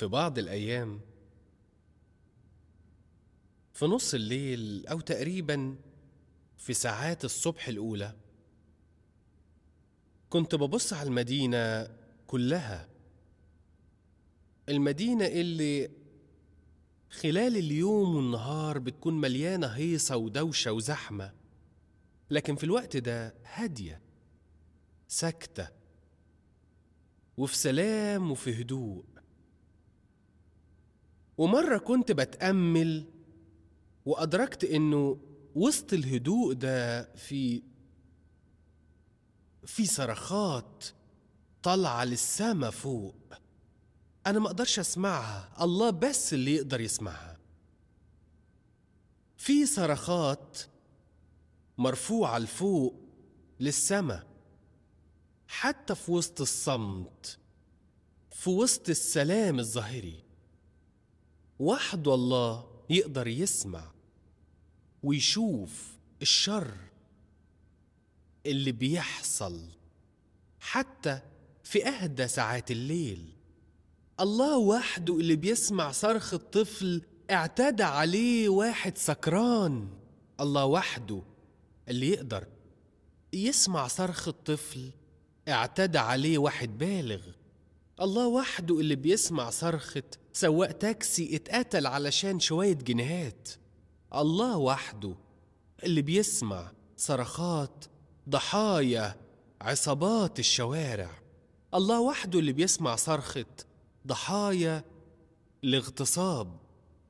في بعض الأيام في نص الليل أو تقريبا في ساعات الصبح الأولى كنت ببص على المدينة كلها المدينة اللي خلال اليوم والنهار بتكون مليانة هيصة ودوشة وزحمة لكن في الوقت ده هادية ساكتة وفي سلام وفي هدوء ومرة كنت بتأمل وأدركت إنه وسط الهدوء ده في في صرخات طالعة للسما فوق أنا ما أقدرش أسمعها الله بس اللي يقدر يسمعها في صرخات مرفوعة لفوق للسما حتى في وسط الصمت في وسط السلام الظاهري وحد الله يقدر يسمع ويشوف الشر اللي بيحصل حتى في أهدى ساعات الليل الله وحده اللي بيسمع صرخة طفل اعتدى عليه واحد سكران الله وحده اللي يقدر يسمع صرخة طفل اعتدى عليه واحد بالغ الله وحده اللي بيسمع صرخة سواق تاكسي اتقتل علشان شوية جنيهات الله وحده اللي بيسمع صرخات ضحايا عصابات الشوارع الله وحده اللي بيسمع صرخة ضحايا الاغتصاب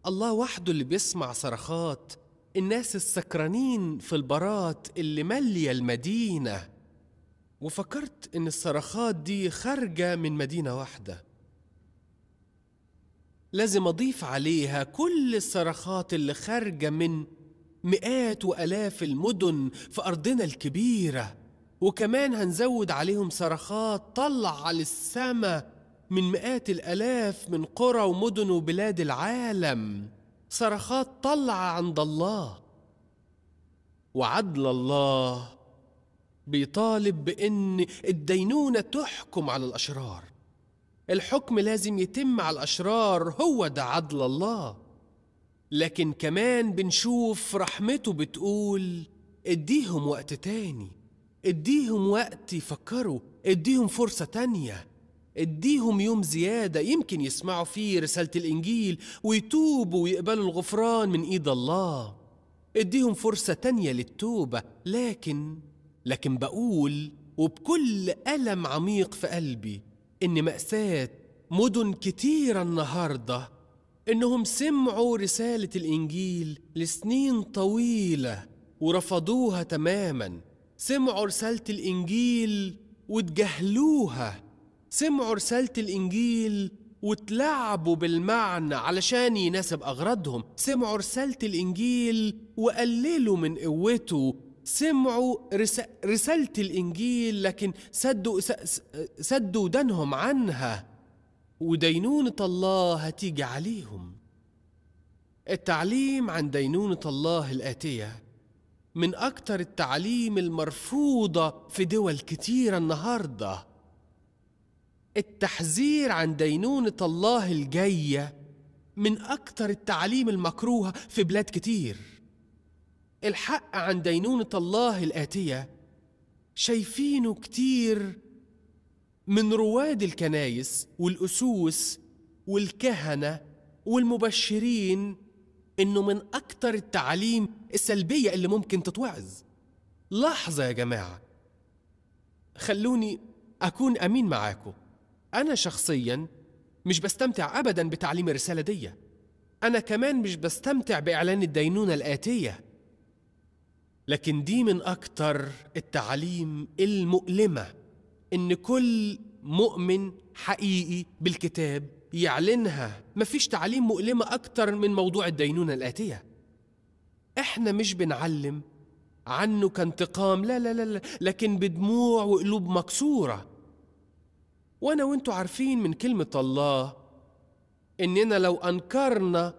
الله وحده اللي بيسمع صرخات الناس السكرانين في البارات اللي مالية المدينة وفكرت إن الصرخات دي خارجة من مدينة واحدة لازم أضيف عليها كل الصرخات اللي خارجة من مئات وآلاف المدن في أرضنا الكبيرة وكمان هنزود عليهم صرخات طلع للسما من مئات الآلاف من قرى ومدن وبلاد العالم صرخات طلع عند الله وعدل الله بيطالب بإن الدينونة تحكم على الأشرار الحكم لازم يتم على الأشرار هو ده عدل الله لكن كمان بنشوف رحمته بتقول اديهم وقت تاني اديهم وقت يفكروا اديهم فرصة تانية اديهم يوم زيادة يمكن يسمعوا فيه رسالة الإنجيل ويتوبوا ويقبلوا الغفران من إيد الله اديهم فرصة تانية للتوبة لكن لكن بقول وبكل ألم عميق في قلبي إن مأساة مدن كتيرة النهاردة إنهم سمعوا رسالة الإنجيل لسنين طويلة ورفضوها تماما سمعوا رسالة الإنجيل وتجاهلوها سمعوا رسالة الإنجيل وتلعبوا بالمعنى علشان يناسب أغراضهم سمعوا رسالة الإنجيل وقللوا من قوته سمعوا رسالة الإنجيل لكن سدوا سدوا دنهم عنها ودينونة الله هتيجي عليهم. التعليم عن دينونة الله الآتية من أكتر التعليم المرفوضة في دول كتيرة النهارده التحذير عن دينونة الله الجاية من أكتر التعليم المكروهة في بلاد كتير الحق عن دينونة الله الآتية شايفينه كتير من رواد الكنايس والأسوس والكهنة والمبشرين إنه من أكتر التعاليم السلبية اللي ممكن تتوعظ لحظة يا جماعة خلوني أكون أمين معاكم أنا شخصيا مش بستمتع أبدا بتعليم الرسالة دي أنا كمان مش بستمتع بإعلان الدينونة الآتية لكن دي من أكتر التعاليم المؤلمة إن كل مؤمن حقيقي بالكتاب يعلنها مفيش تعاليم مؤلمة أكتر من موضوع الدينونة الآتية إحنا مش بنعلم عنه كانتقام لا لا, لا لكن بدموع وقلوب مكسورة وأنا وأنتوا عارفين من كلمة الله إننا لو أنكرنا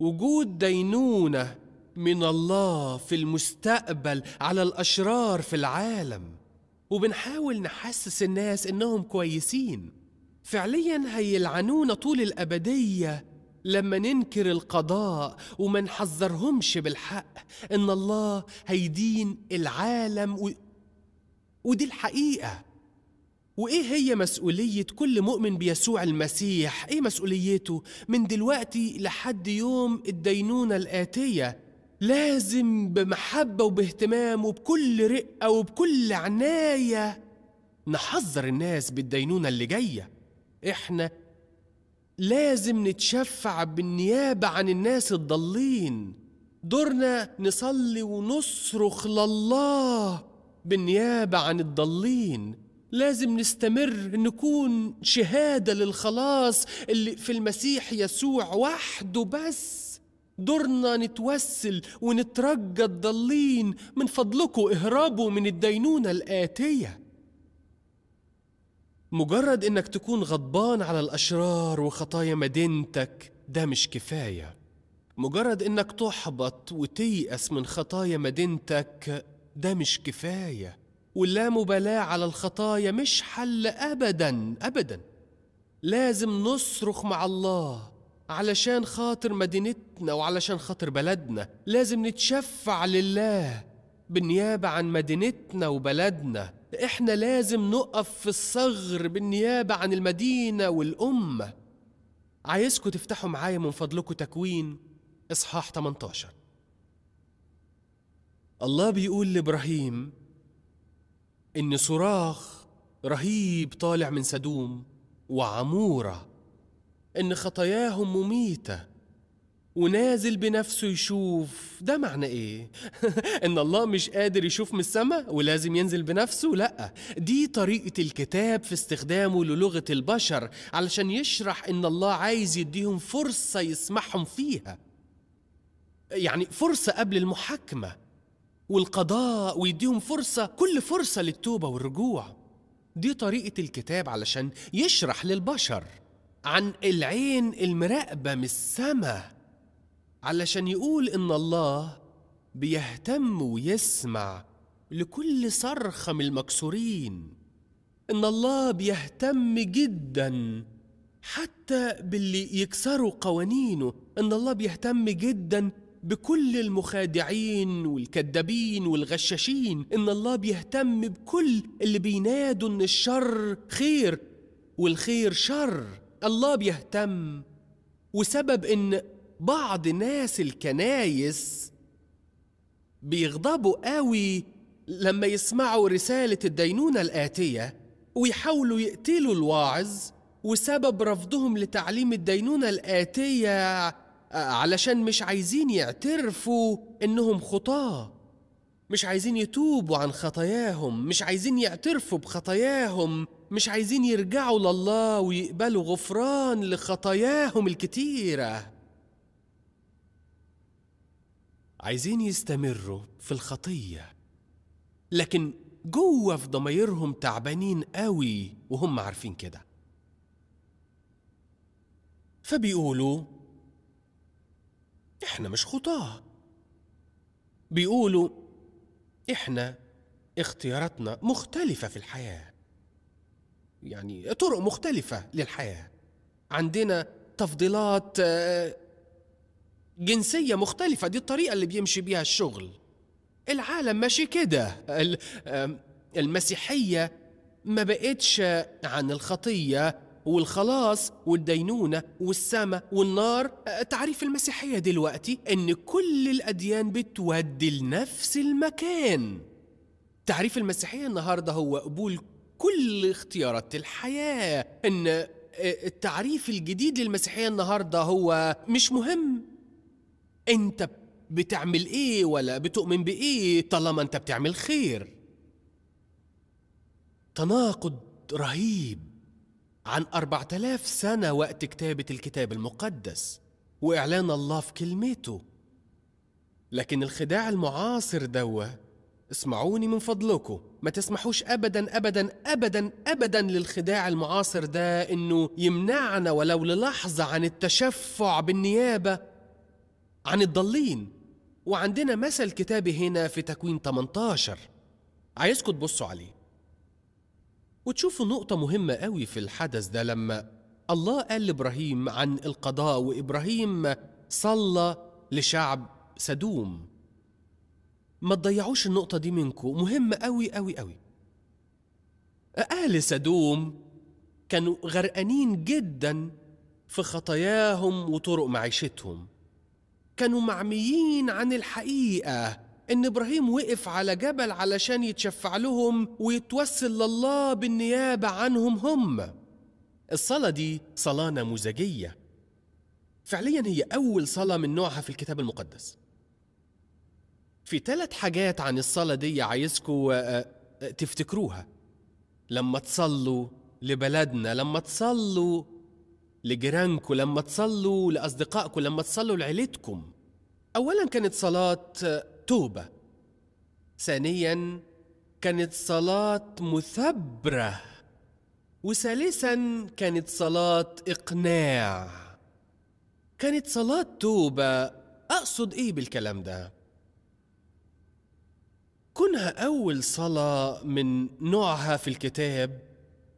وجود دينونة من الله في المستقبل على الاشرار في العالم وبنحاول نحسس الناس انهم كويسين فعليا هيلعنونا طول الابديه لما ننكر القضاء وما نحذرهمش بالحق ان الله هيدين العالم و... ودي الحقيقه وايه هي مسؤوليه كل مؤمن بيسوع المسيح ايه مسؤوليته من دلوقتي لحد يوم الدينونه الاتيه لازم بمحبة وباهتمام وبكل رقة وبكل عناية نحذر الناس بالدينونة اللي جاية إحنا لازم نتشفع بالنيابة عن الناس الضالين دورنا نصلي ونصرخ لله بالنيابة عن الضالين لازم نستمر نكون شهادة للخلاص اللي في المسيح يسوع وحده بس دورنا نتوسل ونترجى الضالين من فضلكم اهربوا من الدينونة الآتية مجرد انك تكون غضبان على الأشرار وخطايا مدينتك ده مش كفاية مجرد انك تحبط وتيأس من خطايا مدينتك ده مش كفايه واللامبالاة على الخطايا مش حل أبدا أبدا لازم نصرخ مع الله علشان خاطر مدينتنا وعلشان خاطر بلدنا لازم نتشفع لله بالنيابة عن مدينتنا وبلدنا احنا لازم نقف في الصغر بالنيابة عن المدينة والأمة عايزكم تفتحوا معايا من فضلكم تكوين إصحاح 18 الله بيقول لإبراهيم إن صراخ رهيب طالع من سدوم وعمورة إن خطاياهم مميتة ونازل بنفسه يشوف ده معنى ايه ان الله مش قادر يشوف من السماء ولازم ينزل بنفسه لا دي طريقه الكتاب في استخدامه للغه البشر علشان يشرح ان الله عايز يديهم فرصه يسمعهم فيها يعني فرصه قبل المحاكمه والقضاء ويديهم فرصه كل فرصه للتوبه والرجوع دي طريقه الكتاب علشان يشرح للبشر عن العين المراقبة من السما علشان يقول إن الله بيهتم ويسمع لكل صرخة من المكسورين إن الله بيهتم جدا حتى باللي يكسروا قوانينه إن الله بيهتم جدا بكل المخادعين والكذابين والغشاشين إن الله بيهتم بكل اللي بينادوا إن الشر خير والخير شر الله بيهتم وسبب إن بعض ناس الكنايس بيغضبوا قوي لما يسمعوا رسالة الدينونة الآتية ويحاولوا يقتلوا الواعظ وسبب رفضهم لتعليم الدينونة الآتية آه، علشان مش عايزين يعترفوا إنهم خطاه مش عايزين يتوبوا عن خطاياهم مش عايزين يعترفوا بخطاياهم مش عايزين يرجعوا لله ويقبلوا غفران لخطاياهم الكتيره عايزين يستمروا في الخطيه لكن جوه في ضميرهم تعبانين قوي وهم عارفين كده فبيقولوا احنا مش خطاه بيقولوا احنا اختياراتنا مختلفه في الحياه يعني طرق مختلفه للحياه عندنا تفضيلات آه، جنسيه مختلفه دي الطريقه اللي بيمشي بيها الشغل العالم ماشي كده المسيحيه ما بقتش عن الخطيه والخلاص والدينونة والسماء والنار أه، تعريف المسيحية دلوقتي إن كل الأديان بتودي لنفس المكان تعريف المسيحية النهاردة هو قبول كل اختيارات الحياة إن أه، التعريف الجديد للمسيحية النهاردة هو مش مهم أنت بتعمل إيه ولا بتؤمن بإيه طالما أنت بتعمل خير تناقض رهيب عن 4000 سنة وقت كتابة الكتاب المقدس وإعلان الله في كلمته لكن الخداع المعاصر دوا اسمعوني من فضلكم ما تسمحوش أبدا أبدا أبدا أبدا للخداع المعاصر ده إنه يمنعنا ولو للحظة عن التشفع بالنيابة عن الضالين وعندنا مثل كتابي هنا في تكوين 18 عايزكم تبصوا عليه وتشوفوا نقطة مهمة قوي في الحدث ده لما الله قال لإبراهيم عن القضاء وإبراهيم صلى لشعب سدوم ما تضيعوش النقطة دي منكم مهمة قوي قوي قوي أهل سدوم كانوا غرقانين جدا في خطاياهم وطرق معيشتهم كانوا معميين عن الحقيقة إن إبراهيم وقف على جبل علشان يتشفع لهم ويتوسل لله بالنيابة عنهم هم الصلاة دي صلاة نموذجية فعليا هي أول صلاة من نوعها في الكتاب المقدس في ثلاث حاجات عن الصلاة دي عايزكم آه، آه، تفتكروها لما تصلوا لبلدنا لما تصلوا لجيرانكم لما تصلوا لأصدقائكم لما تصلوا لعيلتكم أولا كانت صلاة آه، توبه ثانيا كانت صلاه مثبره وثالثا كانت صلاه اقناع كانت صلاه توبه اقصد ايه بالكلام ده كونها اول صلاه من نوعها في الكتاب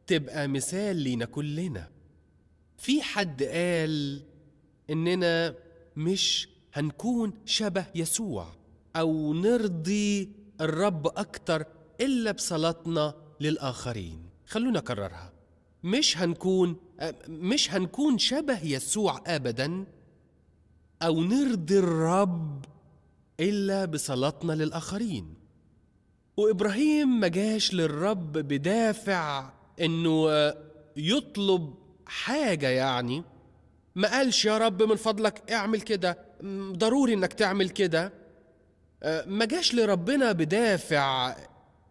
تبقى مثال لينا كلنا في حد قال اننا مش هنكون شبه يسوع أو نرضي الرب أكتر إلا بصلاتنا للآخرين خلونا أكررها مش هنكون مش هنكون شبه يسوع أبدا أو نرضي الرب إلا بصلاتنا للآخرين وإبراهيم ما جاش للرب بدافع إنه يطلب حاجة يعني ما قالش يا رب من فضلك اعمل كده ضروري إنك تعمل كده آه، ما جاش لربنا بدافع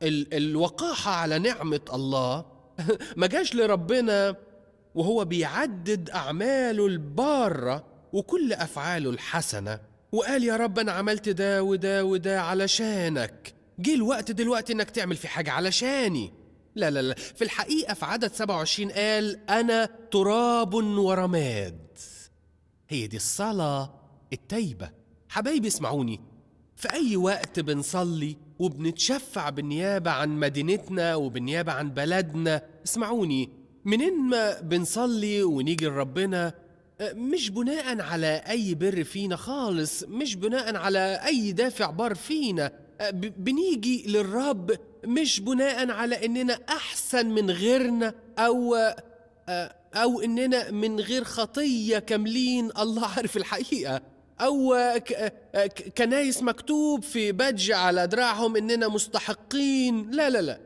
ال الوقاحة على نعمة الله ما جاش لربنا وهو بيعدد أعماله البارة وكل أفعاله الحسنة وقال يا رب أنا عملت ده وده وده علشانك جه الوقت دلوقتي إنك تعمل في حاجة علشاني لا لا لا في الحقيقة في عدد 27 قال أنا تراب ورماد هي دي الصلاة التايبة حبايبي اسمعوني في أي وقت بنصلي وبنتشفع بالنيابة عن مدينتنا وبالنيابة عن بلدنا اسمعوني منين ما بنصلي ونيجي لربنا آه، مش بناء على أي بر فينا خالص مش بناء على أي دافع بار فينا آه، بنيجي للرب مش بناء على إننا أحسن من غيرنا أو آه، أو إننا من غير خطية كاملين الله عارف الحقيقة او كنايس مكتوب في بدج على دراعهم اننا مستحقين لا لا لا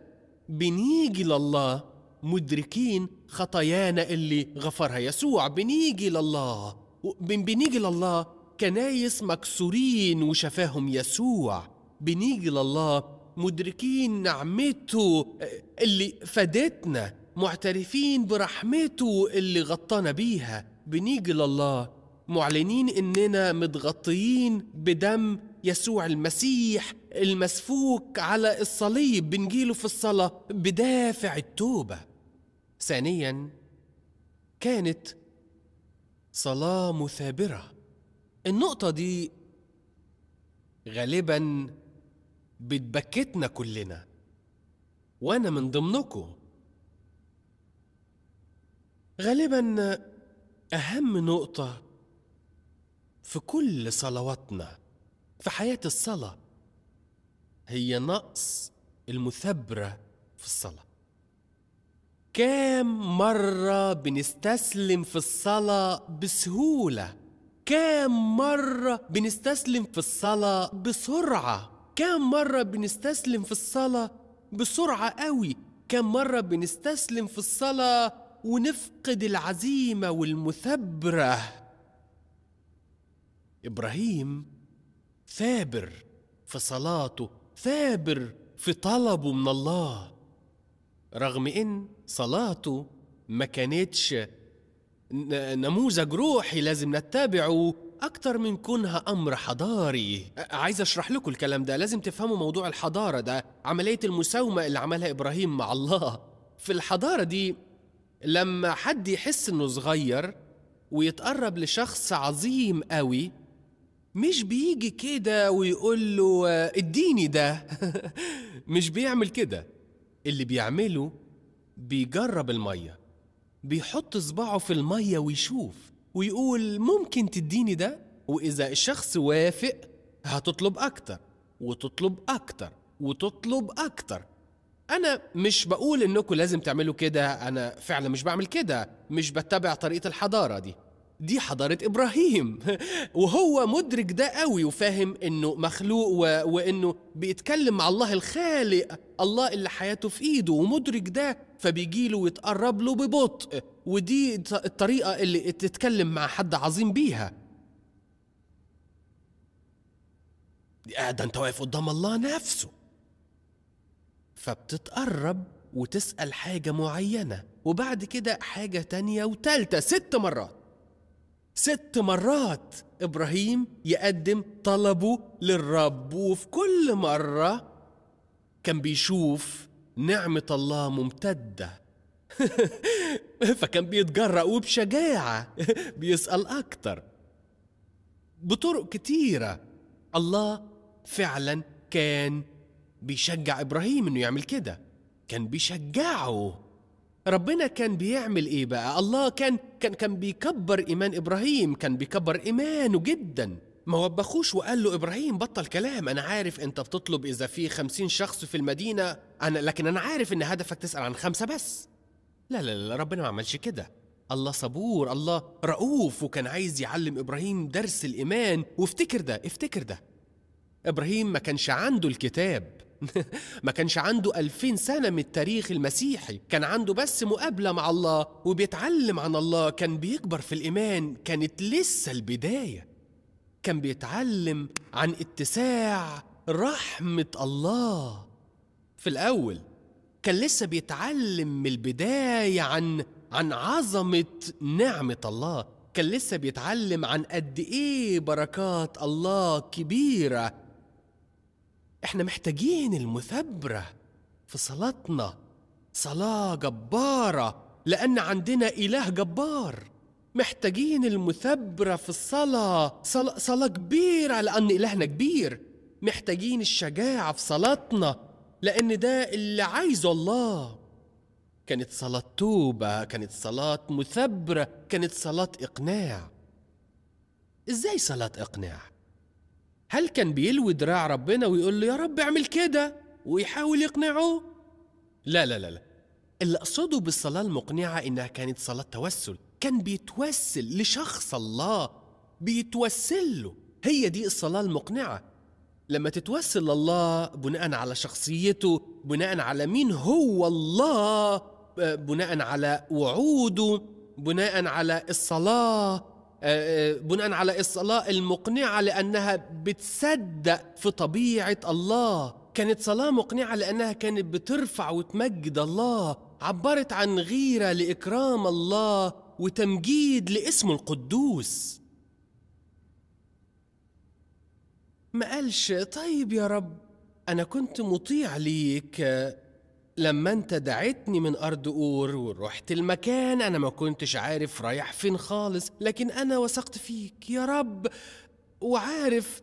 بنيجي لله مدركين خطايانا اللي غفرها يسوع بنيجي لله بنيجي لله كنايس مكسورين وشفاهم يسوع بنيجي لله مدركين نعمته اللي فادتنا معترفين برحمته اللي غطانا بيها بنيجي لله معلنين اننا متغطيين بدم يسوع المسيح المسفوك على الصليب بنجيله في الصلاه بدافع التوبه ثانيا كانت صلاه مثابره النقطه دي غالبا بتبكتنا كلنا وانا من ضمنكم غالبا اهم نقطه في كل صلواتنا في حياة الصلاة هي نقص المثابرة في الصلاة كام مرة بنستسلم في الصلاة بسهولة كام مرة بنستسلم في الصلاة بسرعة كام مرة بنستسلم في الصلاة بسرعة قوي كام مرة بنستسلم في الصلاة ونفقد العزيمة والمثابرة إبراهيم ثابر في صلاته ثابر في طلبه من الله رغم إن صلاته ما كانتش نموذج روحي لازم نتبعه أكتر من كونها أمر حضاري عايز أشرح لكم الكلام ده لازم تفهموا موضوع الحضارة ده عملية المساومة اللي عملها إبراهيم مع الله في الحضارة دي لما حد يحس إنه صغير ويتقرب لشخص عظيم قوي مش بيجي كده ويقول له آه، اديني ده مش بيعمل كده اللي بيعمله بيجرب المية بيحط صباعه في المية ويشوف ويقول ممكن تديني ده وإذا الشخص وافق هتطلب أكتر وتطلب أكتر وتطلب أكتر أنا مش بقول إنكم لازم تعملوا كده أنا فعلا مش بعمل كده مش بتبع طريقة الحضارة دي دي حضارة إبراهيم وهو مدرك ده قوي وفاهم إنه مخلوق و... وإنه بيتكلم مع الله الخالق الله اللي حياته في إيده ومدرك ده فبيجيله ويتقرب له ببطء ودي الطريقة اللي تتكلم مع حد عظيم بيها آه، ده أنت واقف قدام الله نفسه فبتتقرب وتسأل حاجة معينة وبعد كده حاجة تانية وتالتة ست مرات ست مرات إبراهيم يقدم طلبه للرب وفي كل مرة كان بيشوف نعمة الله ممتدة فكان بيتجرأ وبشجاعة بيسأل أكتر بطرق كتيرة الله فعلا كان بيشجع إبراهيم إنه يعمل كده كان بيشجعه ربنا كان بيعمل ايه بقى الله كان كان كان بيكبر ايمان ابراهيم كان بيكبر ايمانه جدا ما وبخوش وقال له ابراهيم بطل كلام انا عارف انت بتطلب اذا في خمسين شخص في المدينه انا لكن انا عارف ان هدفك تسال عن خمسه بس لا لا لا ربنا ما عملش كده الله صبور الله رؤوف وكان عايز يعلم ابراهيم درس الايمان وافتكر ده افتكر ده ابراهيم ما كانش عنده الكتاب ما كانش عنده ألفين سنة من التاريخ المسيحي كان عنده بس مقابلة مع الله وبيتعلم عن الله كان بيكبر في الإيمان كانت لسه البداية كان بيتعلم عن اتساع رحمة الله في الأول كان لسه بيتعلم من البداية عن عن عظمة نعمة الله كان لسه بيتعلم عن قد إيه بركات الله كبيرة احنا محتاجين المثابرة في صلاتنا صلاة جبارة لأن عندنا إله جبار محتاجين المثابرة في الصلاة صلاة, صلاة كبيرة لأن إلهنا كبير محتاجين الشجاعة في صلاتنا لأن ده اللي عايزه الله كانت صلاة توبة كانت صلاة مثابرة كانت صلاة إقناع إزاي صلاة إقناع؟ هل كان بيلوي دراع ربنا ويقول له يا رب اعمل كده ويحاول يقنعه لا لا لا لا اللي أقصده بالصلاة المقنعة إنها كانت صلاة توسل كان بيتوسل لشخص الله بيتوسل له هي دي الصلاة المقنعة لما تتوسل لله بناء على شخصيته بناء على مين هو الله بناء على وعوده بناء على الصلاة آه، آه، بناء على الصلاة المقنعة لأنها بتصدق في طبيعة الله كانت صلاة مقنعة لأنها كانت بترفع وتمجد الله عبرت عن غيرة لإكرام الله وتمجيد لاسمه القدوس ما قالش طيب يا رب أنا كنت مطيع ليك لما انت دعيتني من ارض اور ورحت المكان انا ما كنتش عارف رايح فين خالص لكن انا وثقت فيك يا رب وعارف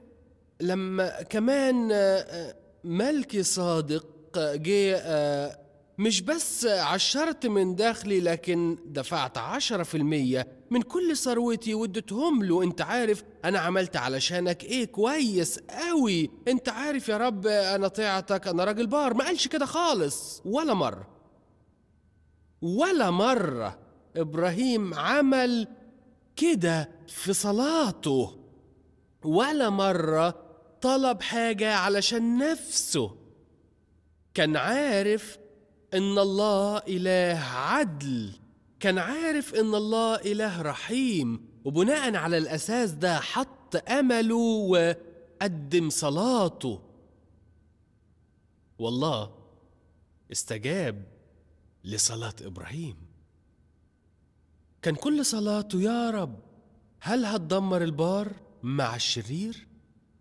لما كمان آه، آه، ملكي صادق آه، جه مش بس عشرت من دخلي لكن دفعت عشرة في المية من كل ثروتي واديتهم له انت عارف انا عملت علشانك ايه كويس قوي انت عارف يا رب انا طيعتك انا راجل بار ما قالش كده خالص ولا مره ولا مره ابراهيم عمل كده في صلاته ولا مره طلب حاجه علشان نفسه كان عارف ان الله اله عدل كان عارف إن الله إله رحيم وبناء على الأساس ده حط أمله وقدم صلاته والله استجاب لصلاة إبراهيم كان كل صلاته يا رب هل هتدمر البار مع الشرير؟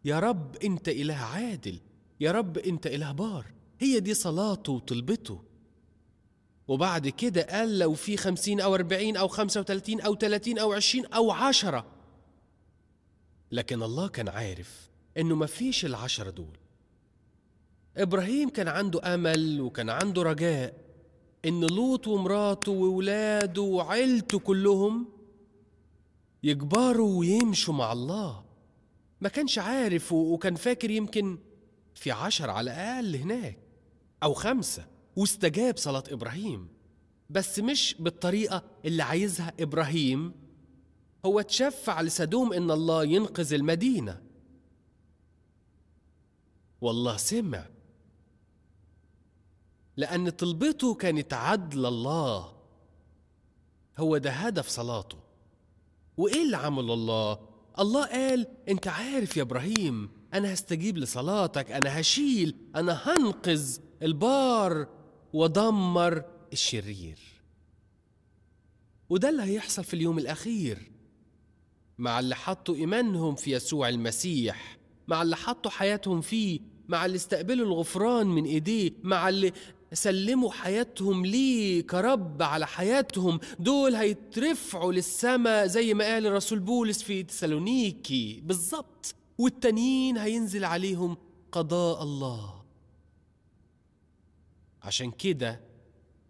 يا رب أنت إله عادل يا رب أنت إله بار هي دي صلاته وطلبته وبعد كده قال لو في خمسين أو أربعين أو خمسة وثلاثين أو ثلاثين أو عشرين أو عشرة لكن الله كان عارف إنه مفيش العشرة دول إبراهيم كان عنده أمل وكان عنده رجاء إن لوط ومراته وولاده وعيلته كلهم يكبروا ويمشوا مع الله ما كانش عارف وكان فاكر يمكن في عشر على الأقل هناك أو خمسة واستجاب صلاة إبراهيم بس مش بالطريقة اللي عايزها إبراهيم هو تشفع لسدوم إن الله ينقذ المدينة والله سمع لأن طلبته كانت عدل الله هو ده هدف صلاته وإيه اللي عمله الله؟ الله قال أنت عارف يا إبراهيم أنا هستجيب لصلاتك أنا هشيل أنا هنقذ البار ودمر الشرير وده اللي هيحصل في اليوم الأخير مع اللي حطوا إيمانهم في يسوع المسيح مع اللي حطوا حياتهم فيه مع اللي استقبلوا الغفران من إيديه مع اللي سلموا حياتهم ليه كرب على حياتهم دول هيترفعوا للسماء زي ما قال الرسول بولس في تسالونيكي بالظبط والتانيين هينزل عليهم قضاء الله عشان كده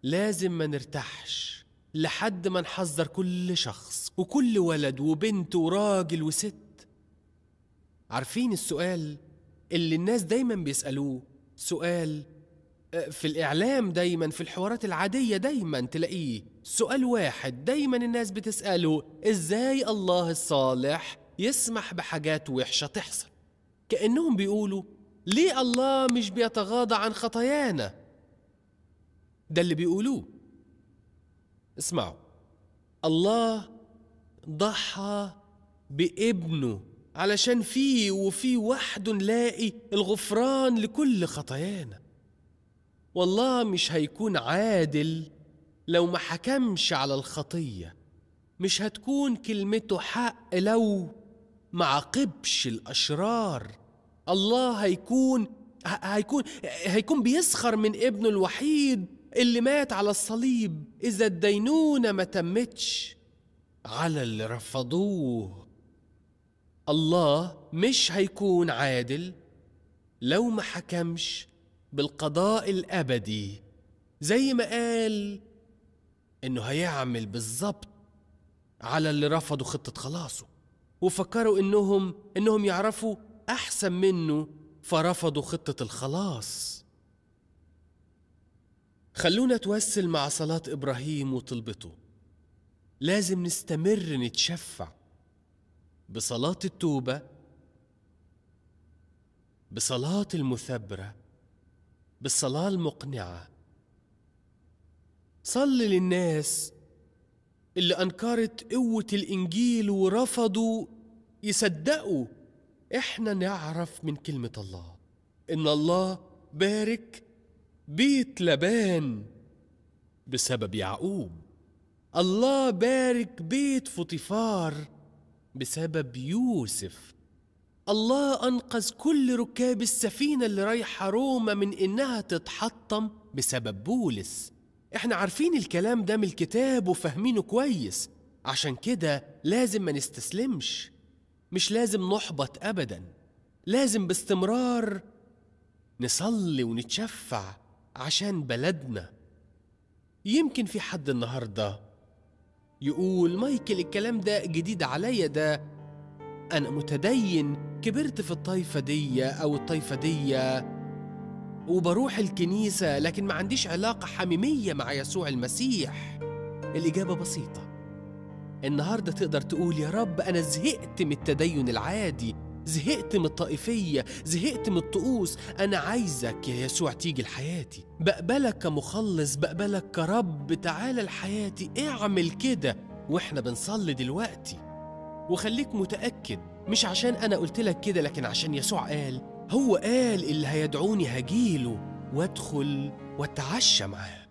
لازم ما نرتاحش لحد ما نحذر كل شخص وكل ولد وبنت وراجل وست عارفين السؤال اللي الناس دايما بيسألوه سؤال آه، في الإعلام دايما في الحوارات العادية دايما تلاقيه سؤال واحد دايما الناس بتسأله إزاي الله الصالح يسمح بحاجات وحشة تحصل كأنهم بيقولوا ليه الله مش بيتغاضى عن خطايانا ده اللي بيقولوه اسمعوا الله ضحى بابنه علشان فيه وفيه وحده نلاقي الغفران لكل خطايانا والله مش هيكون عادل لو ما حكمش على الخطية مش هتكون كلمته حق لو ما عاقبش الأشرار الله هيكون هيكون هيكون بيسخر من ابنه الوحيد اللي مات على الصليب إذا الدينونة ما تمتش على اللي رفضوه الله مش هيكون عادل لو ما حكمش بالقضاء الأبدي زي ما قال إنه هيعمل بالظبط على اللي رفضوا خطة خلاصه وفكروا إنهم إنهم يعرفوا أحسن منه فرفضوا خطة الخلاص خلونا توسل مع صلاة إبراهيم وطلبته لازم نستمر نتشفع بصلاة التوبة بصلاة المثابرة بالصلاة المقنعة صل للناس اللي أنكرت قوة الإنجيل ورفضوا يصدقوا إحنا نعرف من كلمة الله إن الله بارك بيت لبان بسبب يعقوب الله بارك بيت فطيفار بسبب يوسف الله أنقذ كل ركاب السفينة اللي رايحة روما من إنها تتحطم بسبب بولس إحنا عارفين الكلام ده من الكتاب وفاهمينه كويس عشان كده لازم ما نستسلمش مش لازم نحبط أبدا لازم باستمرار نصلي ونتشفع عشان بلدنا يمكن في حد النهارده يقول مايكل الكلام ده جديد عليا ده انا متدين كبرت في الطايفه دي او الطايفه دي وبروح الكنيسه لكن ما عنديش علاقه حميميه مع يسوع المسيح الاجابه بسيطه النهارده تقدر تقول يا رب انا زهقت من التدين العادي زهقت من الطائفية زهقت من الطقوس أنا عايزك يا يسوع تيجي لحياتي بقبلك كمخلص بقبلك كرب تعالى لحياتي اعمل كده وإحنا بنصلي دلوقتي وخليك متأكد مش عشان أنا قلت لك كده لكن عشان يسوع قال هو قال اللي هيدعوني هجيله وادخل واتعشى معاه